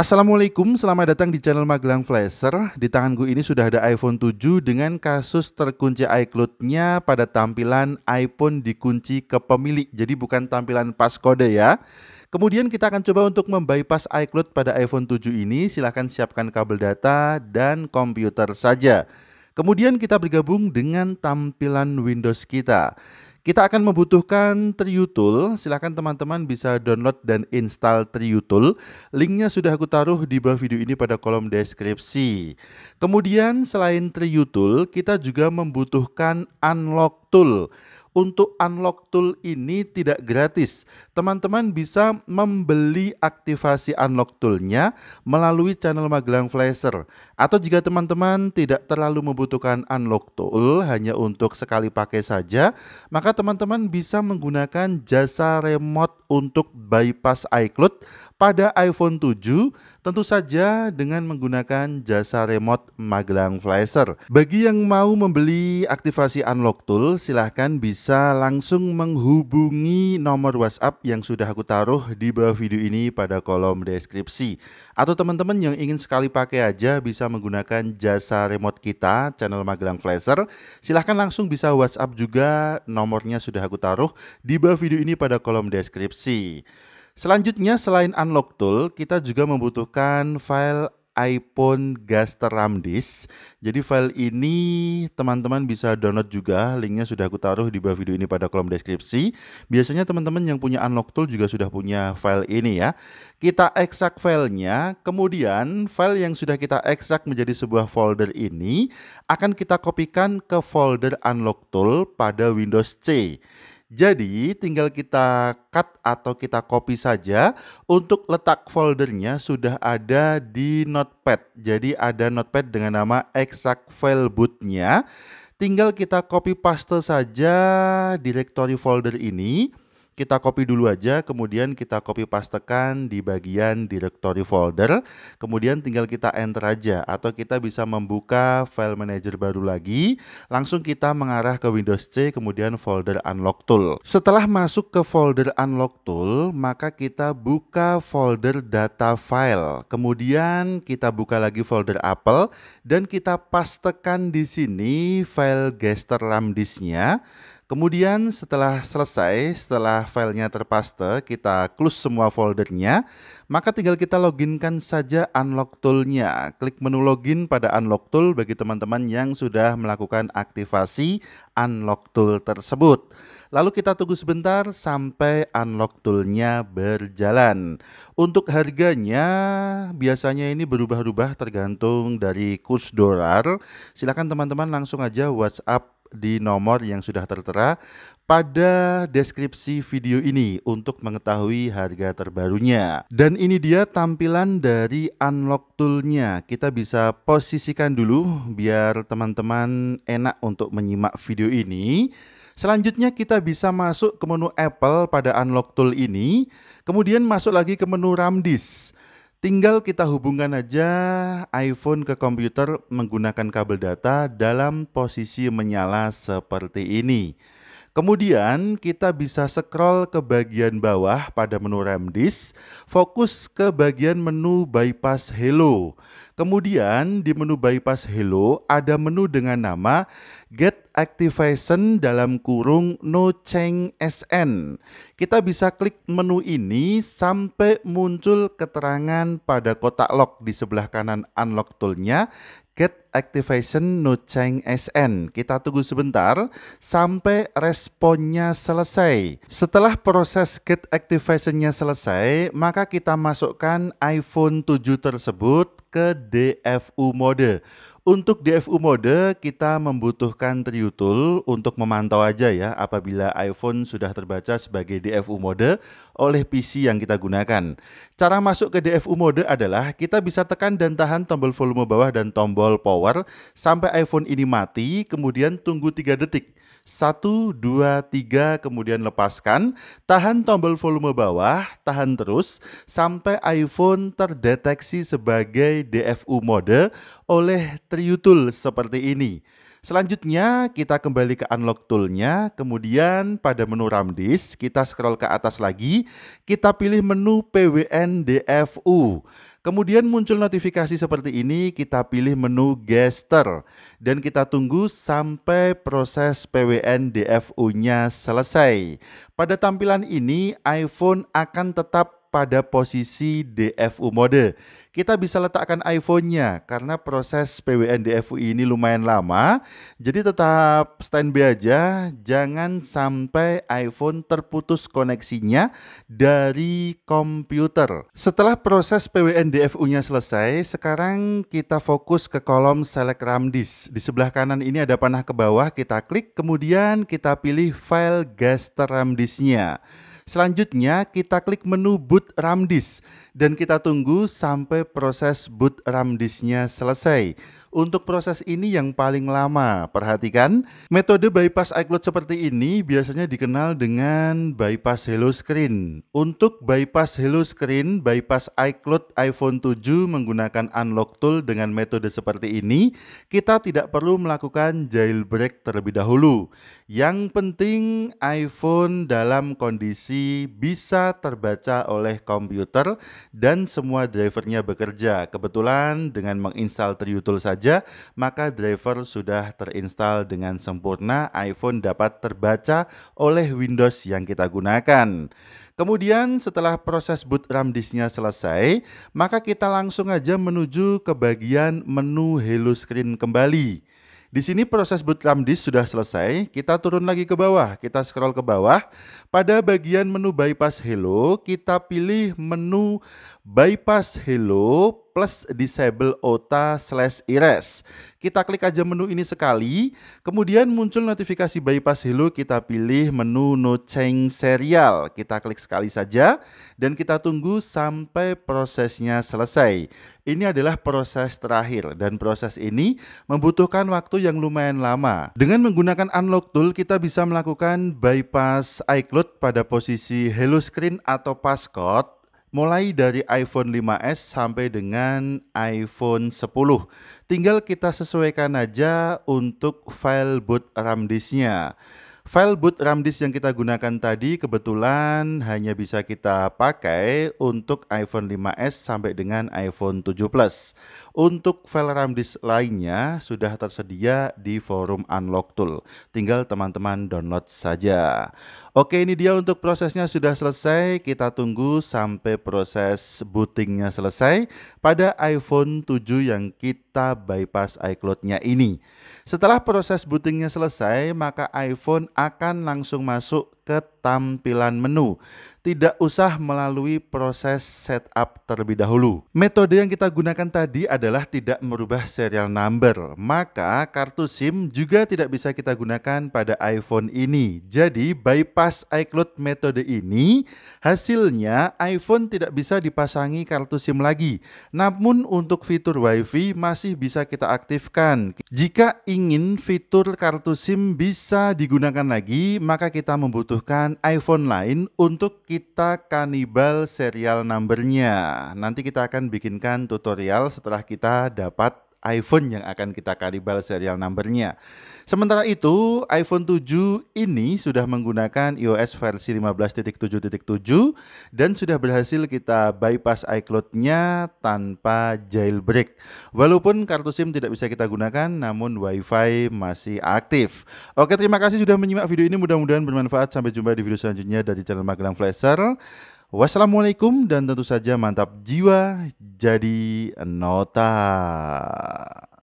Assalamualaikum, selamat datang di channel Magelang Flasher. Di tangan tanganku ini sudah ada iPhone 7 dengan kasus terkunci iCloud-nya pada tampilan iPhone dikunci ke pemilik. Jadi bukan tampilan pas kode ya. Kemudian kita akan coba untuk membypass iCloud pada iPhone 7 ini. Silahkan siapkan kabel data dan komputer saja. Kemudian kita bergabung dengan tampilan Windows kita. Kita akan membutuhkan Triutul. Silahkan teman-teman bisa download dan install Triutul. Linknya sudah aku taruh di bawah video ini pada kolom deskripsi. Kemudian selain Triutul, kita juga membutuhkan Unlock Tool untuk unlock tool ini tidak gratis. Teman-teman bisa membeli aktivasi unlock toolnya melalui channel Magelang Flasher. Atau jika teman-teman tidak terlalu membutuhkan unlock tool hanya untuk sekali pakai saja, maka teman-teman bisa menggunakan jasa remote untuk bypass iCloud pada iPhone 7 Tentu saja dengan menggunakan jasa remote Magelang Flasher. Bagi yang mau membeli aktivasi unlock tool, silahkan bisa langsung menghubungi nomor WhatsApp yang sudah aku taruh di bawah video ini pada kolom deskripsi. Atau teman-teman yang ingin sekali pakai aja bisa menggunakan jasa remote kita, channel Magelang Flasher. Silahkan langsung bisa WhatsApp juga, nomornya sudah aku taruh di bawah video ini pada kolom deskripsi. Selanjutnya selain unlock tool, kita juga membutuhkan file iPhone RAM Disk. Jadi file ini teman-teman bisa download juga, linknya sudah aku taruh di bawah video ini pada kolom deskripsi. Biasanya teman-teman yang punya Unlock Tool juga sudah punya file ini ya. Kita ekstrak filenya, kemudian file yang sudah kita ekstrak menjadi sebuah folder ini akan kita kopikan ke folder Unlock Tool pada Windows C. Jadi tinggal kita cut atau kita copy saja. Untuk letak foldernya sudah ada di Notepad. Jadi ada Notepad dengan nama exact file bootnya. Tinggal kita copy paste saja direktori folder ini kita copy dulu aja, kemudian kita copy pastekan di bagian directory folder, kemudian tinggal kita enter aja atau kita bisa membuka file manager baru lagi, langsung kita mengarah ke Windows C kemudian folder unlock tool. Setelah masuk ke folder unlock tool, maka kita buka folder data file, kemudian kita buka lagi folder Apple dan kita pastekan di sini file RAM disknya, Kemudian setelah selesai, setelah filenya terpaste, kita close semua foldernya, maka tinggal kita loginkan saja unlock toolnya. Klik menu login pada unlock tool bagi teman-teman yang sudah melakukan aktivasi unlock tool tersebut. Lalu kita tunggu sebentar sampai unlock toolnya berjalan. Untuk harganya biasanya ini berubah-ubah tergantung dari kurs dolar. Silakan teman-teman langsung aja WhatsApp di nomor yang sudah tertera pada deskripsi video ini untuk mengetahui harga terbarunya. Dan ini dia tampilan dari unlock toolnya. Kita bisa posisikan dulu biar teman-teman enak untuk menyimak video ini. Selanjutnya kita bisa masuk ke menu Apple pada unlock tool ini, kemudian masuk lagi ke menu RAM disk. Tinggal kita hubungkan aja iPhone ke komputer menggunakan kabel data dalam posisi menyala seperti ini. Kemudian kita bisa scroll ke bagian bawah pada menu RAM disk, fokus ke bagian menu bypass Hello. Kemudian di menu bypass Hello ada menu dengan nama Get Activation dalam kurung No Change SN. Kita bisa klik menu ini sampai muncul keterangan pada kotak lock di sebelah kanan unlock toolnya Get Activation change SN. Kita tunggu sebentar sampai responnya selesai. Setelah proses get activationnya selesai, maka kita masukkan iPhone 7 tersebut ke DFU mode. Untuk DFU mode, kita membutuhkan triutul untuk memantau aja ya apabila iPhone sudah terbaca sebagai DFU mode oleh PC yang kita gunakan. Cara masuk ke DFU mode adalah kita bisa tekan dan tahan tombol volume bawah dan tombol power power sampai iPhone ini mati, kemudian tunggu 3 detik. 1, 2, 3, kemudian lepaskan, tahan tombol volume bawah, tahan terus, sampai iPhone terdeteksi sebagai DFU mode oleh Triutul seperti ini. Selanjutnya kita kembali ke unlock toolnya, kemudian pada menu RAM disk kita scroll ke atas lagi, kita pilih menu PWN DFU. Kemudian muncul notifikasi seperti ini, kita pilih menu gester dan kita tunggu sampai proses PWN DFU-nya selesai. Pada tampilan ini iPhone akan tetap pada posisi DFU mode. Kita bisa letakkan iPhone-nya karena proses PWN DFU ini lumayan lama. Jadi tetap standby aja, jangan sampai iPhone terputus koneksinya dari komputer. Setelah proses PWN DFU-nya selesai, sekarang kita fokus ke kolom select RAM disk. Di sebelah kanan ini ada panah ke bawah, kita klik kemudian kita pilih file gaster RAM disk-nya. Selanjutnya kita klik menu boot ramdis dan kita tunggu sampai proses boot disknya selesai. Untuk proses ini yang paling lama, perhatikan metode bypass iCloud seperti ini biasanya dikenal dengan bypass hello screen. Untuk bypass hello screen, bypass iCloud iPhone 7 menggunakan unlock tool dengan metode seperti ini, kita tidak perlu melakukan jailbreak terlebih dahulu. Yang penting iPhone dalam kondisi bisa terbaca oleh komputer dan semua drivernya bekerja. Kebetulan dengan menginstal Triutul saja, maka driver sudah terinstal dengan sempurna. iPhone dapat terbaca oleh Windows yang kita gunakan. Kemudian setelah proses boot RAM disknya selesai, maka kita langsung aja menuju ke bagian menu Hello Screen kembali. Di sini proses bootcamp disk sudah selesai, kita turun lagi ke bawah, kita scroll ke bawah. Pada bagian menu bypass hello, kita pilih menu bypass hello plus disable OTA slash IRES. Kita klik aja menu ini sekali, kemudian muncul notifikasi bypass Hello, kita pilih menu no change serial. Kita klik sekali saja, dan kita tunggu sampai prosesnya selesai. Ini adalah proses terakhir, dan proses ini membutuhkan waktu yang lumayan lama. Dengan menggunakan Unlock Tool, kita bisa melakukan bypass iCloud pada posisi Hello Screen atau Passcode mulai dari iPhone 5S sampai dengan iPhone 10. Tinggal kita sesuaikan aja untuk file boot RAM disknya. nya File boot RAM disk yang kita gunakan tadi kebetulan hanya bisa kita pakai untuk iPhone 5s sampai dengan iPhone 7 Plus. Untuk file RAM disk lainnya sudah tersedia di forum Unlock Tool. Tinggal teman-teman download saja. Oke, ini dia untuk prosesnya sudah selesai. Kita tunggu sampai proses bootingnya selesai pada iPhone 7 yang kita bypass iCloud-nya ini. Setelah proses bootingnya selesai, maka iPhone akan langsung masuk ke tampilan menu. Tidak usah melalui proses setup terlebih dahulu. Metode yang kita gunakan tadi adalah tidak merubah serial number. Maka kartu SIM juga tidak bisa kita gunakan pada iPhone ini. Jadi bypass iCloud metode ini hasilnya iPhone tidak bisa dipasangi kartu SIM lagi. Namun untuk fitur WiFi masih bisa kita aktifkan. Jika ingin fitur kartu SIM bisa digunakan lagi, maka kita membutuhkan dengan iPhone lain untuk kita kanibal serial numbernya. Nanti kita akan bikinkan tutorial setelah kita dapat iPhone yang akan kita kalibal serial numbernya. Sementara itu, iPhone 7 ini sudah menggunakan iOS versi 15.7.7 dan sudah berhasil kita bypass iCloud-nya tanpa jailbreak. Walaupun kartu SIM tidak bisa kita gunakan, namun WiFi masih aktif. Oke, terima kasih sudah menyimak video ini. Mudah-mudahan bermanfaat. Sampai jumpa di video selanjutnya dari channel Magelang Flasher. Wassalamualaikum dan tentu saja mantap jiwa jadi nota.